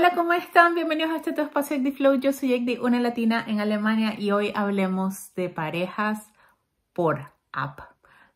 Hola, ¿cómo están? Bienvenidos a este espacio de Flow. Yo soy Egdi, una latina en Alemania y hoy hablemos de parejas por app,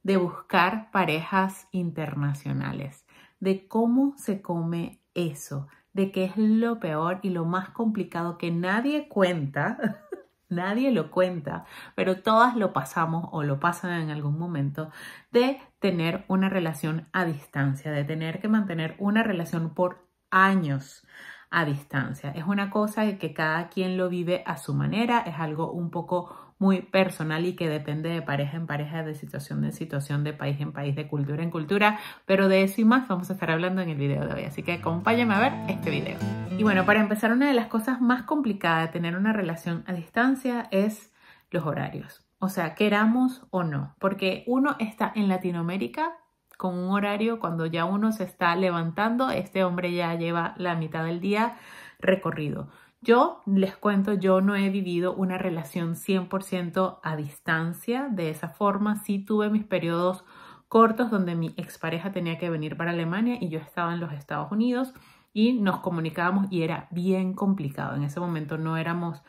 de buscar parejas internacionales, de cómo se come eso, de qué es lo peor y lo más complicado que nadie cuenta. Nadie lo cuenta, pero todas lo pasamos o lo pasan en algún momento de tener una relación a distancia, de tener que mantener una relación por años a distancia. Es una cosa que cada quien lo vive a su manera, es algo un poco muy personal y que depende de pareja en pareja, de situación en situación, de país en país, de cultura en cultura, pero de eso y más vamos a estar hablando en el video de hoy, así que acompáñame a ver este video. Y bueno, para empezar, una de las cosas más complicadas de tener una relación a distancia es los horarios. O sea, queramos o no, porque uno está en Latinoamérica con un horario cuando ya uno se está levantando, este hombre ya lleva la mitad del día recorrido. Yo les cuento, yo no he vivido una relación 100% a distancia de esa forma. Sí tuve mis periodos cortos donde mi expareja tenía que venir para Alemania y yo estaba en los Estados Unidos y nos comunicábamos y era bien complicado. En ese momento no éramos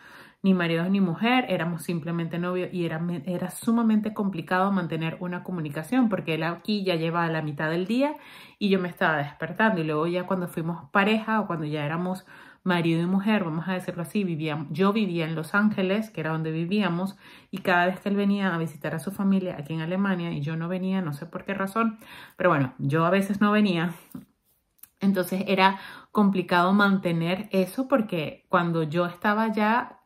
ni marido ni mujer, éramos simplemente novios y era, era sumamente complicado mantener una comunicación porque él aquí ya llevaba la mitad del día y yo me estaba despertando y luego ya cuando fuimos pareja o cuando ya éramos marido y mujer, vamos a decirlo así, yo vivía en Los Ángeles, que era donde vivíamos, y cada vez que él venía a visitar a su familia aquí en Alemania y yo no venía, no sé por qué razón, pero bueno, yo a veces no venía, entonces era complicado mantener eso porque cuando yo estaba allá,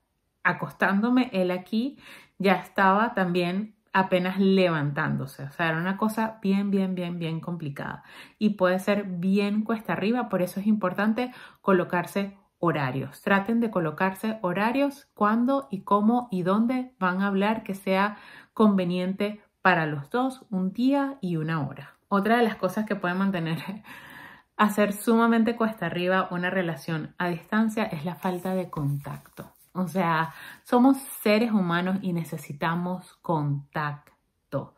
acostándome, él aquí ya estaba también apenas levantándose. O sea, era una cosa bien, bien, bien, bien complicada. Y puede ser bien cuesta arriba, por eso es importante colocarse horarios. Traten de colocarse horarios, cuándo y cómo y dónde van a hablar que sea conveniente para los dos, un día y una hora. Otra de las cosas que pueden mantener hacer sumamente cuesta arriba una relación a distancia es la falta de contacto. O sea, somos seres humanos y necesitamos contacto.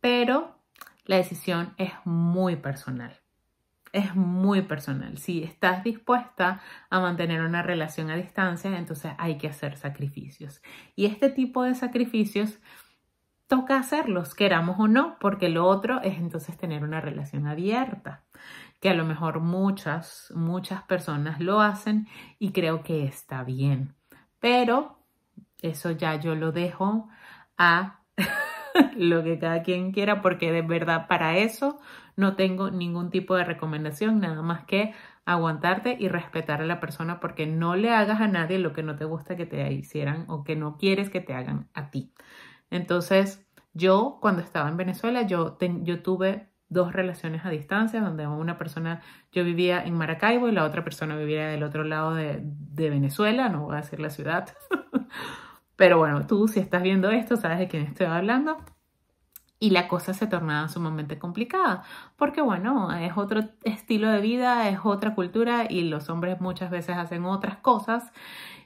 Pero la decisión es muy personal. Es muy personal. Si estás dispuesta a mantener una relación a distancia, entonces hay que hacer sacrificios. Y este tipo de sacrificios toca hacerlos, queramos o no, porque lo otro es entonces tener una relación abierta, que a lo mejor muchas, muchas personas lo hacen y creo que está bien. Pero eso ya yo lo dejo a lo que cada quien quiera, porque de verdad para eso no tengo ningún tipo de recomendación, nada más que aguantarte y respetar a la persona porque no le hagas a nadie lo que no te gusta que te hicieran o que no quieres que te hagan a ti. Entonces, yo cuando estaba en Venezuela, yo, yo tuve dos relaciones a distancia, donde una persona, yo vivía en Maracaibo y la otra persona vivía del otro lado de, Venezuela, no voy a decir la ciudad. Pero bueno, tú si estás viendo esto, sabes de quién estoy hablando. Y la cosa se tornaba sumamente complicada, porque bueno, es otro estilo de vida, es otra cultura y los hombres muchas veces hacen otras cosas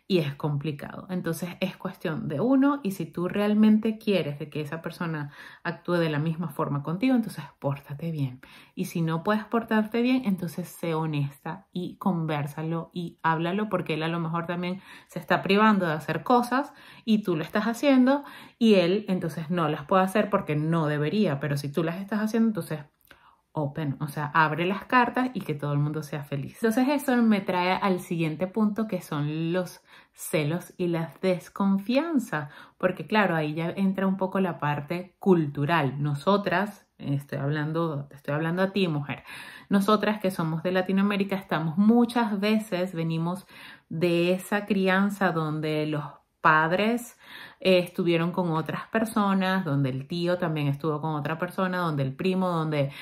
y es complicado. Entonces es cuestión de uno y si tú realmente quieres de que esa persona actúe de la misma forma contigo, entonces pórtate bien. Y si no puedes portarte bien, entonces sé honesta y conversalo y háblalo porque él a lo mejor también se está privando de hacer cosas y tú lo estás haciendo y él entonces no las puede hacer porque no debería, pero si tú las estás haciendo, entonces open, o sea, abre las cartas y que todo el mundo sea feliz. Entonces eso me trae al siguiente punto que son los celos y la desconfianza, porque claro, ahí ya entra un poco la parte cultural. Nosotras, estoy hablando, estoy hablando a ti, mujer. Nosotras que somos de Latinoamérica estamos muchas veces venimos de esa crianza donde los padres eh, estuvieron con otras personas, donde el tío también estuvo con otra persona, donde el primo, donde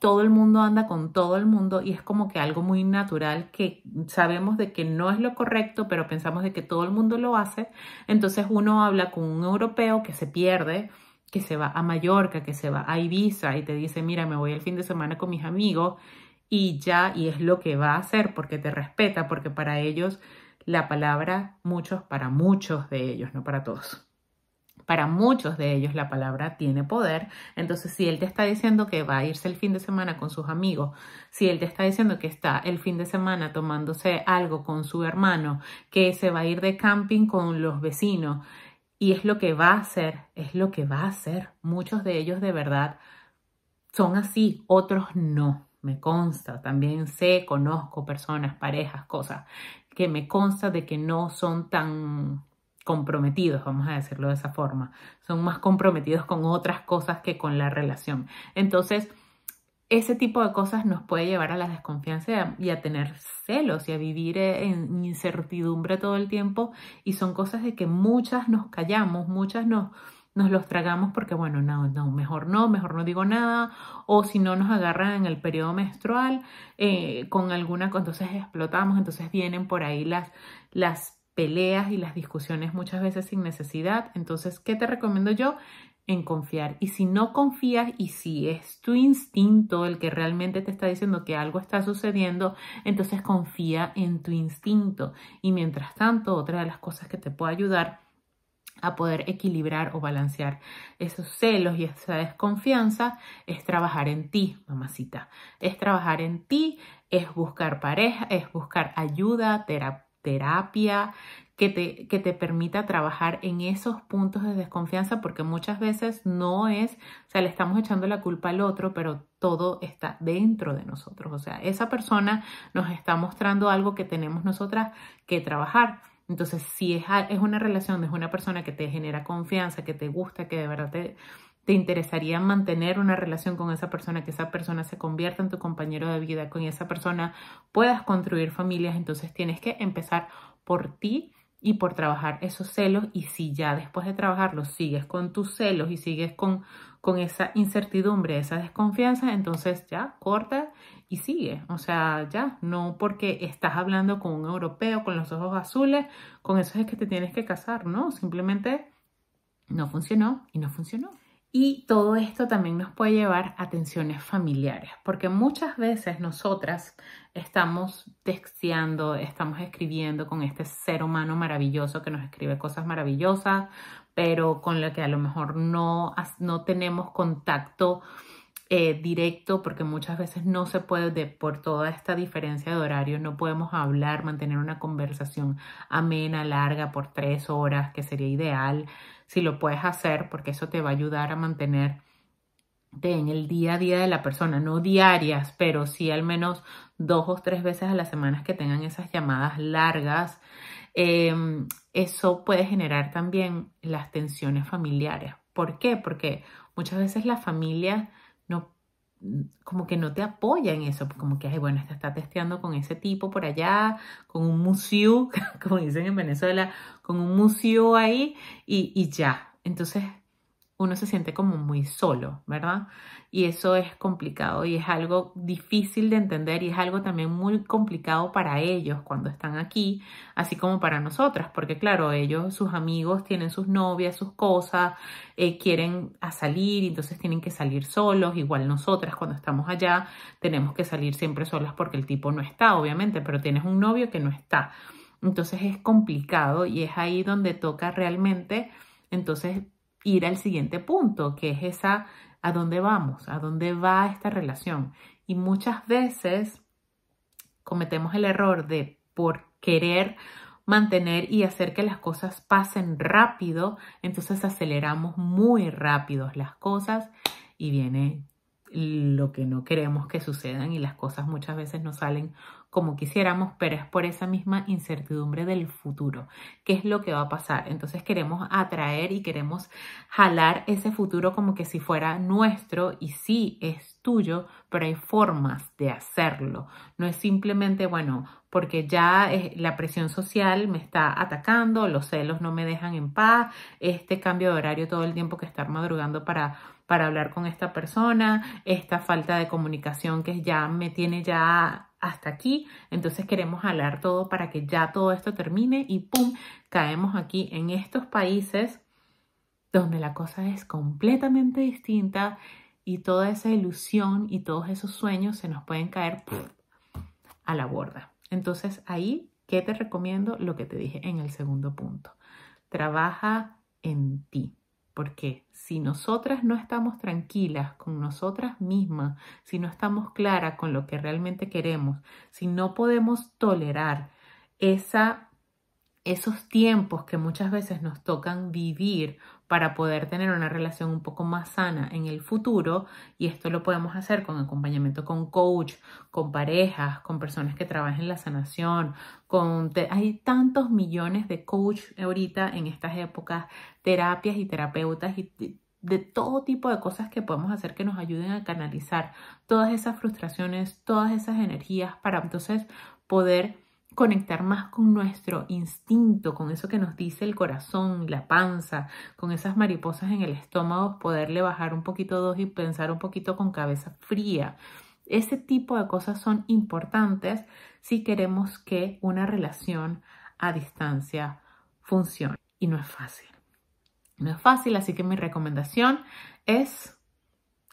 todo el mundo anda con todo el mundo y es como que algo muy natural que sabemos de que no es lo correcto, pero pensamos de que todo el mundo lo hace. Entonces uno habla con un europeo que se pierde, que se va a Mallorca, que se va a Ibiza y te dice, mira, me voy el fin de semana con mis amigos y ya, y es lo que va a hacer porque te respeta, porque para ellos la palabra muchos para muchos de ellos, no para todos. Para muchos de ellos la palabra tiene poder. Entonces, si él te está diciendo que va a irse el fin de semana con sus amigos, si él te está diciendo que está el fin de semana tomándose algo con su hermano, que se va a ir de camping con los vecinos, y es lo que va a hacer, es lo que va a hacer. Muchos de ellos de verdad son así, otros no. Me consta, también sé, conozco personas, parejas, cosas que me consta de que no son tan comprometidos, vamos a decirlo de esa forma. Son más comprometidos con otras cosas que con la relación. Entonces, ese tipo de cosas nos puede llevar a la desconfianza y a tener celos y a vivir eh, en incertidumbre todo el tiempo. Y son cosas de que muchas nos callamos, muchas nos nos los tragamos porque, bueno, no, no, mejor no, mejor no digo nada, o si no nos agarran en el periodo menstrual eh, con alguna, entonces explotamos, entonces vienen por ahí las, las peleas y las discusiones muchas veces sin necesidad. Entonces, ¿qué te recomiendo yo? en confiar. Y si no confías y si es tu instinto el que realmente te está diciendo que algo está sucediendo, entonces confía en tu instinto. Y mientras tanto, otra de las cosas que te puede ayudar a poder equilibrar o balancear esos celos y esa desconfianza es trabajar en ti, mamacita. Es trabajar en ti, es buscar pareja, es buscar ayuda, terapia, que te, que te permita trabajar en esos puntos de desconfianza, porque muchas veces no es, o sea, le estamos echando la culpa al otro, pero todo está dentro de nosotros. O sea, esa persona nos está mostrando algo que tenemos nosotras que trabajar entonces, si es, es una relación es una persona que te genera confianza, que te gusta, que de verdad te, interesaría mantener una relación con esa persona, que esa persona se convierta en tu compañero de vida, con esa persona puedas construir familias, entonces tienes que empezar por ti y por trabajar esos celos y si ya después de trabajarlos sigues con tus celos y sigues con, con esa incertidumbre, esa desconfianza, entonces ya corta sigue. O sea, ya, no porque estás hablando con un europeo con los ojos azules, con eso es que te tienes que casar, ¿no? Simplemente no funcionó y no funcionó. Y todo esto también nos puede llevar a tensiones familiares, porque muchas veces nosotras estamos texteando, estamos escribiendo con este ser humano maravilloso que nos escribe cosas maravillosas, pero con la que a lo mejor no, no tenemos contacto eh, directo, porque muchas veces no se puede, de, por toda esta diferencia de horario, no podemos hablar, mantener una conversación amena, larga, por tres horas, que sería ideal si lo puedes hacer, porque eso te va a ayudar a mantener en el día a día de la persona, no diarias, pero sí al menos dos o tres veces a la semana que tengan esas llamadas largas. Em, eso puede generar también las tensiones familiares. ¿Por qué? Porque muchas veces la familia no, como que no te apoya en eso, pues como que, ay, bueno, esta está testeando con ese tipo por allá, con un museo, como dicen en Venezuela, con un museo ahí y, y ya. Entonces, uno se siente como muy solo, ¿verdad? Y eso es complicado y es algo difícil de entender y es algo también muy complicado para ellos cuando están aquí, así como para nosotras, porque claro, ellos, sus amigos tienen sus novias, sus cosas, eh, quieren a salir, entonces tienen que salir solos, igual nosotras cuando estamos allá tenemos que salir siempre solas porque el tipo no está, obviamente, pero tienes un novio que no está. Entonces es complicado y es ahí donde toca realmente entonces ir al siguiente punto, que es esa, ¿a dónde vamos? ¿A dónde va esta relación? Y muchas veces cometemos el error de por querer mantener y hacer que las cosas pasen rápido, entonces aceleramos muy rápido las cosas y viene lo que no queremos que sucedan y las cosas muchas veces no salen como quisiéramos, pero es por esa misma incertidumbre del futuro. ¿Qué es lo que va a pasar? Entonces queremos atraer y queremos jalar ese futuro como que si fuera nuestro y sí es tuyo, pero hay formas de hacerlo. No es simplemente, bueno, porque ya eh, la presión social me está atacando, los celos no me dejan en paz, este cambio de horario todo el tiempo que estar madrugando para, para hablar con esta persona, esta falta de comunicación que ya me tiene ya hasta aquí, entonces queremos hablar todo para que ya todo esto termine y ¡pum! caemos aquí en estos países donde la cosa es completamente distinta y toda esa ilusión y todos esos sueños se nos pueden caer a la borda. Entonces ahí, ¿qué te recomiendo? Lo que te dije en el segundo punto. Trabaja en ti. Porque si nosotras no estamos tranquilas con nosotras mismas, si no estamos claras con lo que realmente queremos, si no podemos tolerar esa, esos tiempos que muchas veces nos tocan vivir para poder tener una relación un poco más sana en el futuro y esto lo podemos hacer con acompañamiento con coach, con parejas, con personas que trabajen la sanación, con hay tantos millones de coach ahorita en estas épocas, terapias y terapeutas y de todo tipo de cosas que podemos hacer que nos ayuden a canalizar todas esas frustraciones, todas esas energías para entonces poder conectar más con nuestro instinto, con eso que nos dice el corazón, la panza, con esas mariposas en el estómago, poderle bajar un poquito dos y pensar un poquito con cabeza fría. Ese tipo de cosas son importantes si queremos que una relación a distancia funcione. Y no es fácil. No es fácil, así que mi recomendación es,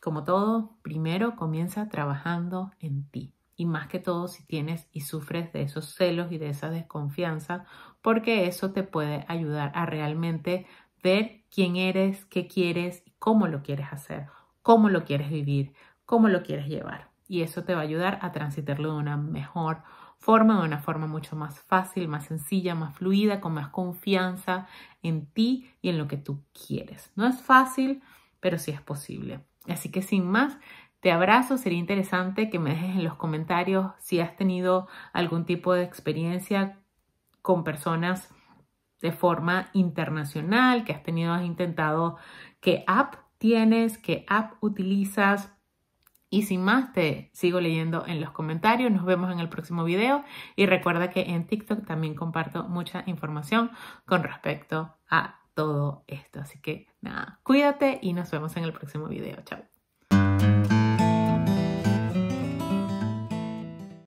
como todo, primero comienza trabajando en ti y más que todo si tienes y sufres de esos celos y de esa desconfianza, porque eso te puede ayudar a realmente ver quién eres, qué quieres y cómo lo quieres hacer, cómo lo quieres vivir, cómo lo quieres llevar. Y eso te va a ayudar a transitarlo de una mejor forma, de una forma mucho más fácil, más sencilla, más fluida, con más confianza en ti y en lo que tú quieres. No es fácil, pero sí es posible. Así que sin más, te abrazo, sería interesante que me dejes en los comentarios si has tenido algún tipo de experiencia con personas de forma internacional, que has tenido, has intentado, qué app tienes, qué app utilizas. Y sin más, te sigo leyendo en los comentarios. Nos vemos en el próximo video y recuerda que en TikTok también comparto mucha información con respecto a todo esto. Así que nada, cuídate y nos vemos en el próximo video. Chao.